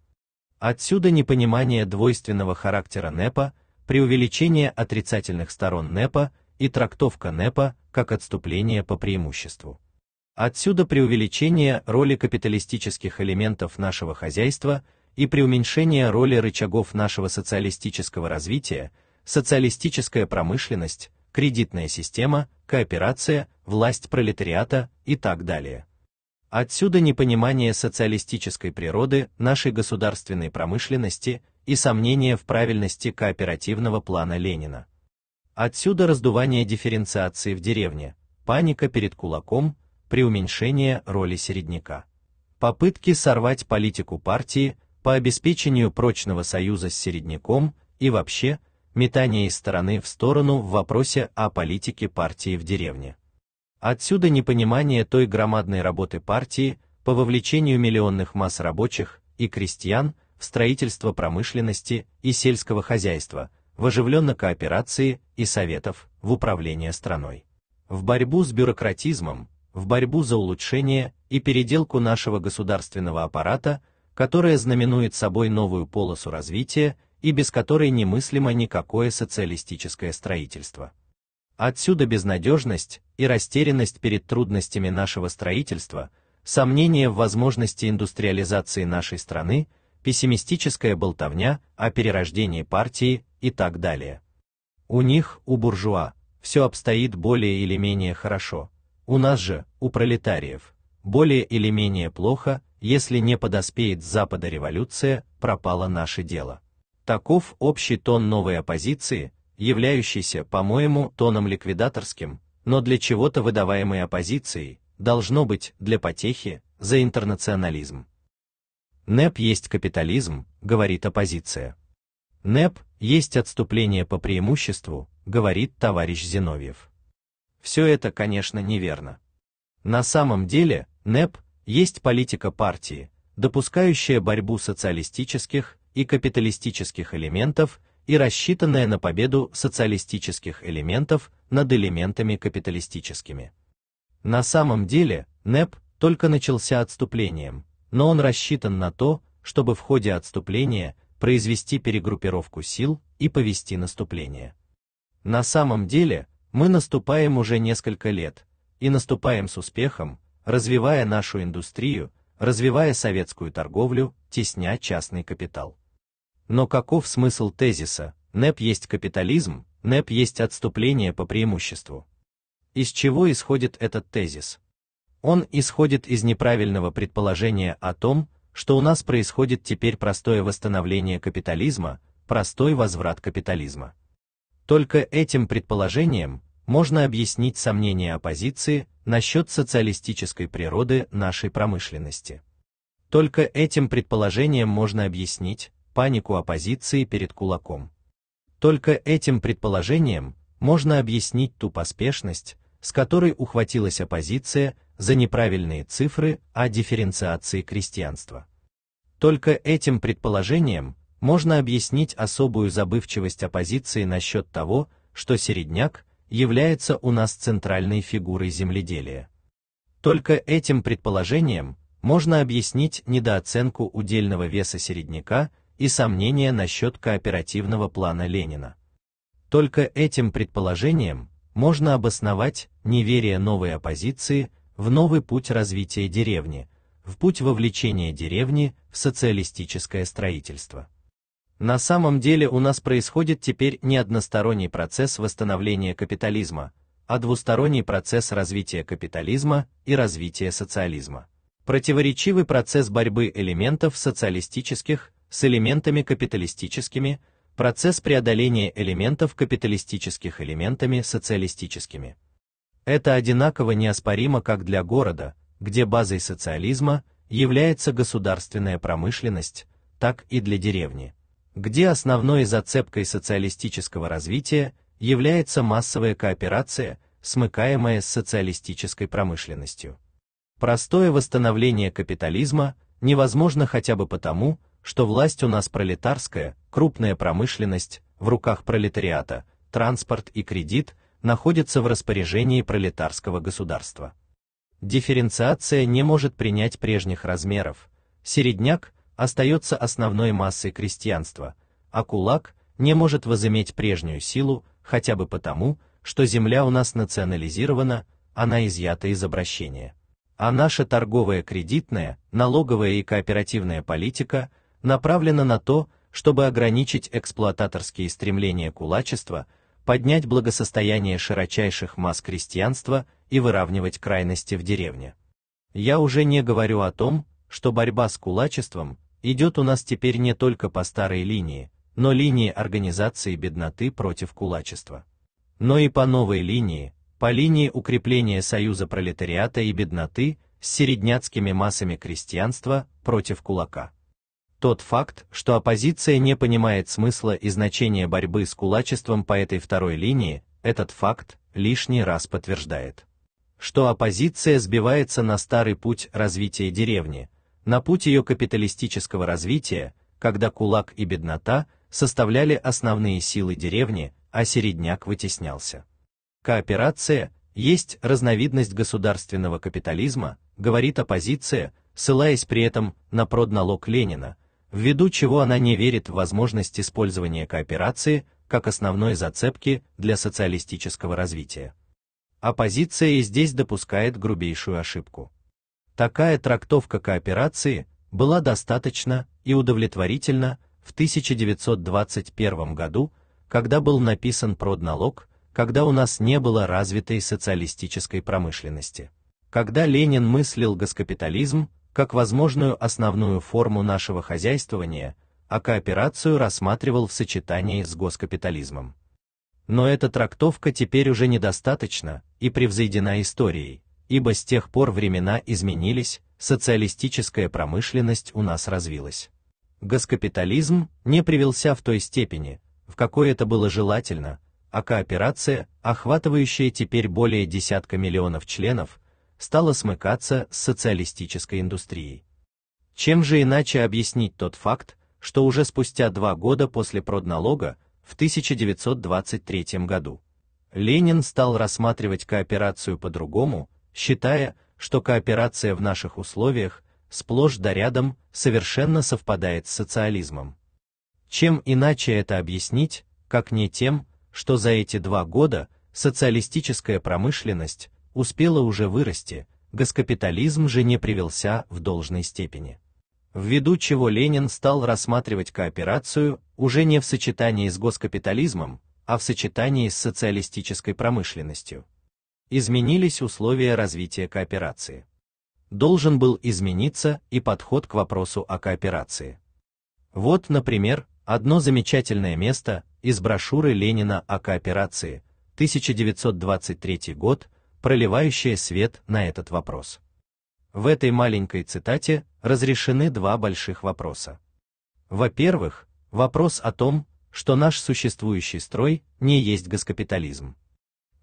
Отсюда непонимание двойственного характера НЭПа, преувеличение отрицательных сторон НЭПа и трактовка НЭПа как отступление по преимуществу. Отсюда преувеличение роли капиталистических элементов нашего хозяйства и преуменьшение роли рычагов нашего социалистического развития, социалистическая промышленность, кредитная система, кооперация, власть пролетариата и так далее. Отсюда непонимание социалистической природы нашей государственной промышленности и сомнение в правильности кооперативного плана Ленина. Отсюда раздувание дифференциации в деревне, паника перед кулаком, при уменьшении роли середняка. Попытки сорвать политику партии по обеспечению прочного союза с середняком и вообще метание из стороны в сторону в вопросе о политике партии в деревне. Отсюда непонимание той громадной работы партии по вовлечению миллионных масс рабочих и крестьян в строительство промышленности и сельского хозяйства, в оживленно кооперации и советов в управление страной. В борьбу с бюрократизмом в борьбу за улучшение и переделку нашего государственного аппарата, которая знаменует собой новую полосу развития и без которой немыслимо никакое социалистическое строительство. Отсюда безнадежность и растерянность перед трудностями нашего строительства, сомнения в возможности индустриализации нашей страны, пессимистическая болтовня о перерождении партии и так далее. У них, у буржуа, все обстоит более или менее хорошо, у нас же, у пролетариев, более или менее плохо, если не подоспеет с запада революция, пропало наше дело. Таков общий тон новой оппозиции, являющийся, по-моему, тоном ликвидаторским, но для чего-то выдаваемой оппозицией, должно быть для потехи, за интернационализм. НЭП есть капитализм, говорит оппозиция. НЭП есть отступление по преимуществу, говорит товарищ Зиновьев все это, конечно, неверно. На самом деле, НЭП есть политика партии, допускающая борьбу социалистических и капиталистических элементов и рассчитанная на победу социалистических элементов над элементами капиталистическими. На самом деле, НЭП только начался отступлением, но он рассчитан на то, чтобы в ходе отступления произвести перегруппировку сил и повести наступление. На самом деле, мы наступаем уже несколько лет, и наступаем с успехом, развивая нашу индустрию, развивая советскую торговлю, тесня частный капитал. Но каков смысл тезиса «НЭП есть капитализм, НЭП есть отступление по преимуществу»? Из чего исходит этот тезис? Он исходит из неправильного предположения о том, что у нас происходит теперь простое восстановление капитализма, простой возврат капитализма. Только этим предположением можно объяснить сомнения оппозиции насчет социалистической природы нашей промышленности. Только этим предположением можно объяснить панику оппозиции перед кулаком. Только этим предположением можно объяснить ту поспешность, с которой ухватилась оппозиция за неправильные цифры о дифференциации крестьянства. Только этим предположением можно объяснить особую забывчивость оппозиции насчет того, что середняк является у нас центральной фигурой земледелия. Только этим предположением можно объяснить недооценку удельного веса середняка и сомнения насчет кооперативного плана Ленина. Только этим предположением можно обосновать неверие новой оппозиции в новый путь развития деревни, в путь вовлечения деревни в социалистическое строительство. На самом деле у нас происходит теперь не односторонний процесс восстановления капитализма, а двусторонний процесс развития капитализма и развития социализма. Противоречивый процесс борьбы элементов социалистических с элементами капиталистическими, процесс преодоления элементов капиталистических элементами социалистическими. Это одинаково неоспоримо как для города, где базой социализма является государственная промышленность, так и для деревни где основной зацепкой социалистического развития является массовая кооперация, смыкаемая с социалистической промышленностью. Простое восстановление капитализма невозможно хотя бы потому, что власть у нас пролетарская, крупная промышленность в руках пролетариата, транспорт и кредит находятся в распоряжении пролетарского государства. Дифференциация не может принять прежних размеров. Середняк остается основной массой крестьянства, а кулак не может возыметь прежнюю силу, хотя бы потому, что земля у нас национализирована, она изъята из обращения. А наша торговая, кредитная, налоговая и кооперативная политика направлена на то, чтобы ограничить эксплуататорские стремления кулачества, поднять благосостояние широчайших масс крестьянства и выравнивать крайности в деревне. Я уже не говорю о том, что борьба с кулачеством идет у нас теперь не только по старой линии, но линии организации бедноты против кулачества, но и по новой линии, по линии укрепления союза пролетариата и бедноты с середняцкими массами крестьянства против кулака. Тот факт, что оппозиция не понимает смысла и значения борьбы с кулачеством по этой второй линии, этот факт лишний раз подтверждает, что оппозиция сбивается на старый путь развития деревни, на путь ее капиталистического развития, когда кулак и беднота составляли основные силы деревни, а середняк вытеснялся. Кооперация есть разновидность государственного капитализма, говорит оппозиция, ссылаясь при этом на продналог Ленина, ввиду чего она не верит в возможность использования кооперации как основной зацепки для социалистического развития. Оппозиция и здесь допускает грубейшую ошибку. Такая трактовка кооперации была достаточно и удовлетворительна в 1921 году, когда был написан продналог, когда у нас не было развитой социалистической промышленности. Когда Ленин мыслил госкапитализм как возможную основную форму нашего хозяйствования, а кооперацию рассматривал в сочетании с госкапитализмом. Но эта трактовка теперь уже недостаточна и превзойдена историей ибо с тех пор времена изменились, социалистическая промышленность у нас развилась. Госкапитализм не привелся в той степени, в какой это было желательно, а кооперация, охватывающая теперь более десятка миллионов членов, стала смыкаться с социалистической индустрией. Чем же иначе объяснить тот факт, что уже спустя два года после продналога, в 1923 году, Ленин стал рассматривать кооперацию по-другому, считая, что кооперация в наших условиях сплошь да рядом совершенно совпадает с социализмом. Чем иначе это объяснить, как не тем, что за эти два года социалистическая промышленность успела уже вырасти, госкапитализм же не привелся в должной степени. Ввиду чего Ленин стал рассматривать кооперацию уже не в сочетании с госкапитализмом, а в сочетании с социалистической промышленностью изменились условия развития кооперации. Должен был измениться и подход к вопросу о кооперации. Вот, например, одно замечательное место из брошюры Ленина о кооперации, 1923 год, проливающее свет на этот вопрос. В этой маленькой цитате разрешены два больших вопроса. Во-первых, вопрос о том, что наш существующий строй не есть госкапитализм.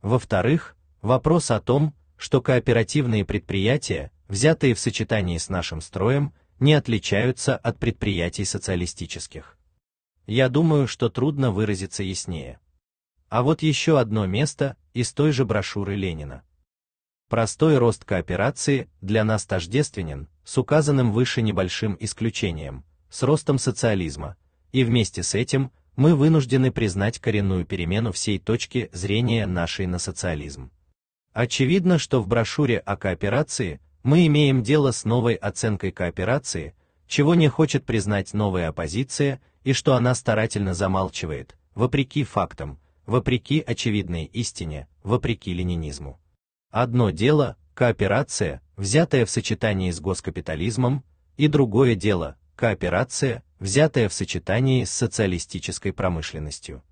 Во-вторых, Вопрос о том, что кооперативные предприятия, взятые в сочетании с нашим строем, не отличаются от предприятий социалистических. Я думаю, что трудно выразиться яснее. А вот еще одно место из той же брошюры Ленина. Простой рост кооперации для нас тождественен, с указанным выше небольшим исключением, с ростом социализма, и вместе с этим мы вынуждены признать коренную перемену всей точки зрения нашей на социализм. Очевидно, что в брошюре о кооперации мы имеем дело с новой оценкой кооперации, чего не хочет признать новая оппозиция и что она старательно замалчивает, вопреки фактам, вопреки очевидной истине, вопреки ленинизму. Одно дело кооперация, взятая в сочетании с госкапитализмом, и другое дело кооперация, взятая в сочетании с социалистической промышленностью.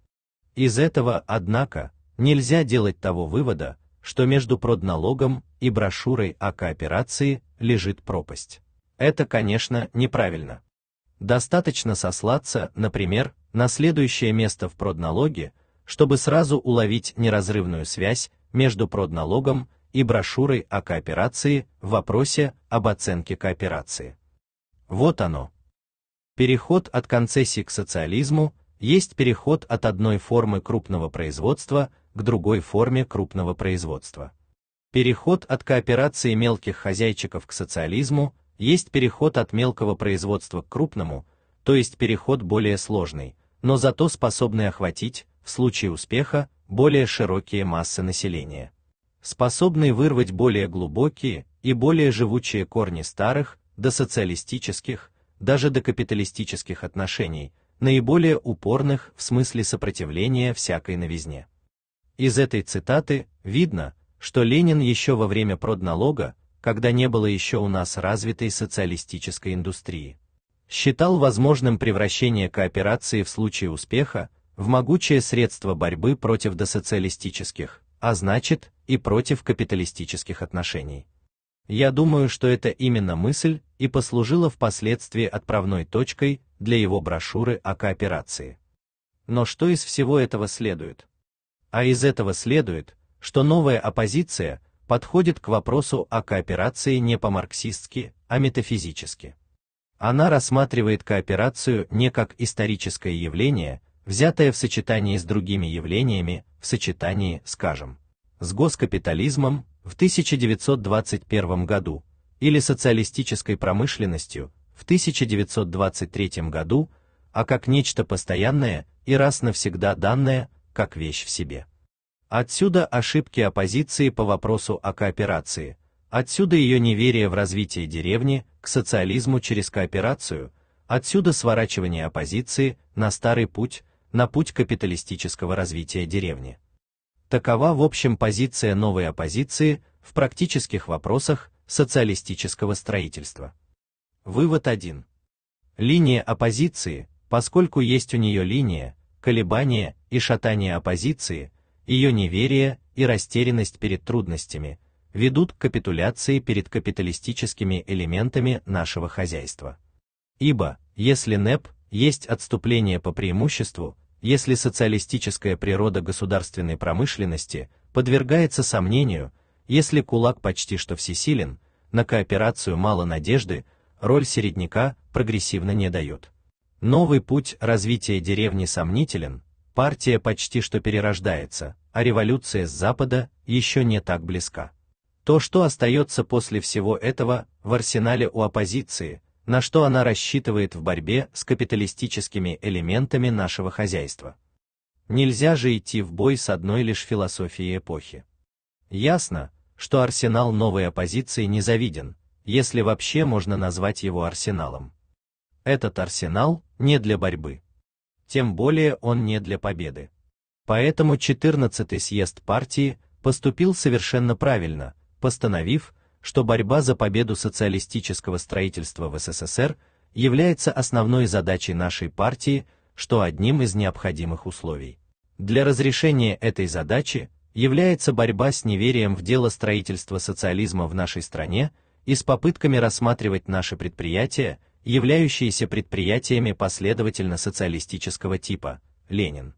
Из этого, однако, нельзя делать того вывода, что между продналогом и брошюрой о кооперации лежит пропасть. Это, конечно, неправильно. Достаточно сослаться, например, на следующее место в продналоге, чтобы сразу уловить неразрывную связь между продналогом и брошюрой о кооперации в вопросе об оценке кооперации. Вот оно. Переход от концессии к социализму есть переход от одной формы крупного производства к другой форме крупного производства. Переход от кооперации мелких хозяйчиков к социализму есть переход от мелкого производства к крупному, то есть переход более сложный, но зато способный охватить, в случае успеха, более широкие массы населения. Способный вырвать более глубокие и более живучие корни старых, до социалистических, даже до капиталистических отношений, наиболее упорных в смысле сопротивления всякой новизне. Из этой цитаты видно, что Ленин еще во время продналога, когда не было еще у нас развитой социалистической индустрии, считал возможным превращение кооперации в случае успеха в могучее средство борьбы против досоциалистических, а значит, и против капиталистических отношений. Я думаю, что это именно мысль и послужила впоследствии отправной точкой для его брошюры о кооперации. Но что из всего этого следует? а из этого следует, что новая оппозиция подходит к вопросу о кооперации не по-марксистски, а метафизически. Она рассматривает кооперацию не как историческое явление, взятое в сочетании с другими явлениями, в сочетании, скажем, с госкапитализмом в 1921 году или социалистической промышленностью в 1923 году, а как нечто постоянное и раз навсегда данное как вещь в себе. Отсюда ошибки оппозиции по вопросу о кооперации, отсюда ее неверие в развитие деревни к социализму через кооперацию, отсюда сворачивание оппозиции на старый путь, на путь капиталистического развития деревни. Такова в общем позиция новой оппозиции в практических вопросах социалистического строительства. Вывод 1. Линия оппозиции, поскольку есть у нее линия, колебания и шатание оппозиции, ее неверие и растерянность перед трудностями ведут к капитуляции перед капиталистическими элементами нашего хозяйства. Ибо, если НЭП есть отступление по преимуществу, если социалистическая природа государственной промышленности подвергается сомнению, если кулак почти что всесилен, на кооперацию мало надежды, роль середняка прогрессивно не дает. Новый путь развития деревни сомнителен, партия почти что перерождается, а революция с Запада еще не так близка. То, что остается после всего этого, в арсенале у оппозиции, на что она рассчитывает в борьбе с капиталистическими элементами нашего хозяйства. Нельзя же идти в бой с одной лишь философией эпохи. Ясно, что арсенал новой оппозиции не завиден, если вообще можно назвать его арсеналом. Этот арсенал не для борьбы. Тем более он не для победы. Поэтому 14-й съезд партии поступил совершенно правильно, постановив, что борьба за победу социалистического строительства в СССР является основной задачей нашей партии, что одним из необходимых условий. Для разрешения этой задачи является борьба с неверием в дело строительства социализма в нашей стране и с попытками рассматривать наши предприятия являющиеся предприятиями последовательно социалистического типа, Ленин.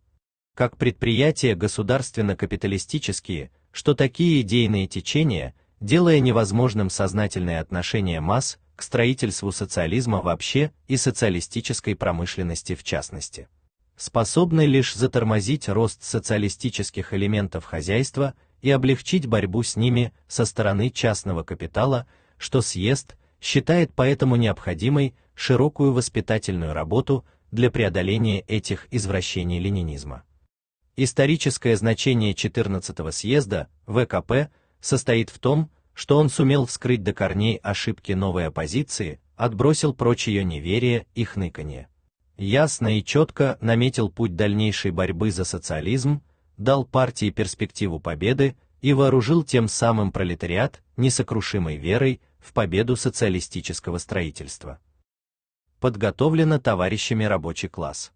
Как предприятия государственно-капиталистические, что такие идейные течения, делая невозможным сознательное отношение масс к строительству социализма вообще и социалистической промышленности в частности, способны лишь затормозить рост социалистических элементов хозяйства и облегчить борьбу с ними со стороны частного капитала, что съест считает поэтому необходимой широкую воспитательную работу для преодоления этих извращений ленинизма. Историческое значение 14-го съезда ВКП состоит в том, что он сумел вскрыть до корней ошибки новой оппозиции, отбросил прочь ее неверие и хныканье. Ясно и четко наметил путь дальнейшей борьбы за социализм, дал партии перспективу победы и вооружил тем самым пролетариат несокрушимой верой в победу социалистического строительства. Подготовлено товарищами рабочий класс.